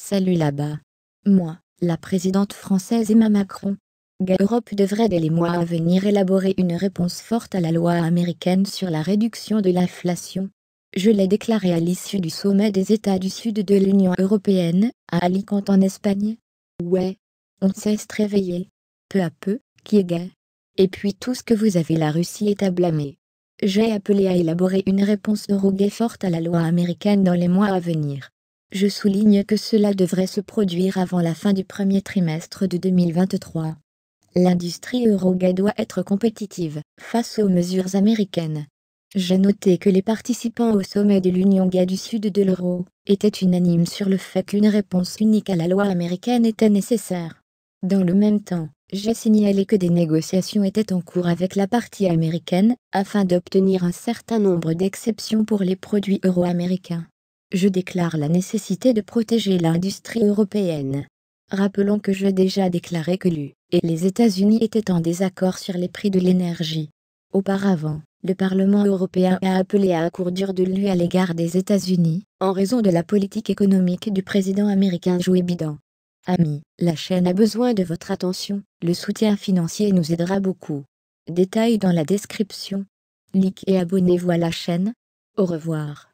Salut là-bas. Moi, la présidente française Emma Macron. Europe devrait dès les mois à venir élaborer une réponse forte à la loi américaine sur la réduction de l'inflation. Je l'ai déclaré à l'issue du sommet des États du Sud de l'Union européenne, à Alicante en Espagne. Ouais. On s'est réveillé. Peu à peu, qui est gay. Et puis tout ce que vous avez la Russie est à blâmer. J'ai appelé à élaborer une réponse droguée forte à la loi américaine dans les mois à venir. Je souligne que cela devrait se produire avant la fin du premier trimestre de 2023. L'industrie Euroga doit être compétitive face aux mesures américaines. J'ai noté que les participants au sommet de l'Union GA du sud de l'euro étaient unanimes sur le fait qu'une réponse unique à la loi américaine était nécessaire. Dans le même temps, j'ai signalé que des négociations étaient en cours avec la partie américaine afin d'obtenir un certain nombre d'exceptions pour les produits euro-américains je déclare la nécessité de protéger l'industrie européenne. Rappelons que j'ai déjà déclaré que l'UE et les États-Unis étaient en désaccord sur les prix de l'énergie. Auparavant, le Parlement européen a appelé à un cours dur de l'UE à l'égard des États-Unis, en raison de la politique économique du président américain Joe Biden. Amis, la chaîne a besoin de votre attention, le soutien financier nous aidera beaucoup. Détails dans la description. Like et abonnez-vous à la chaîne. Au revoir.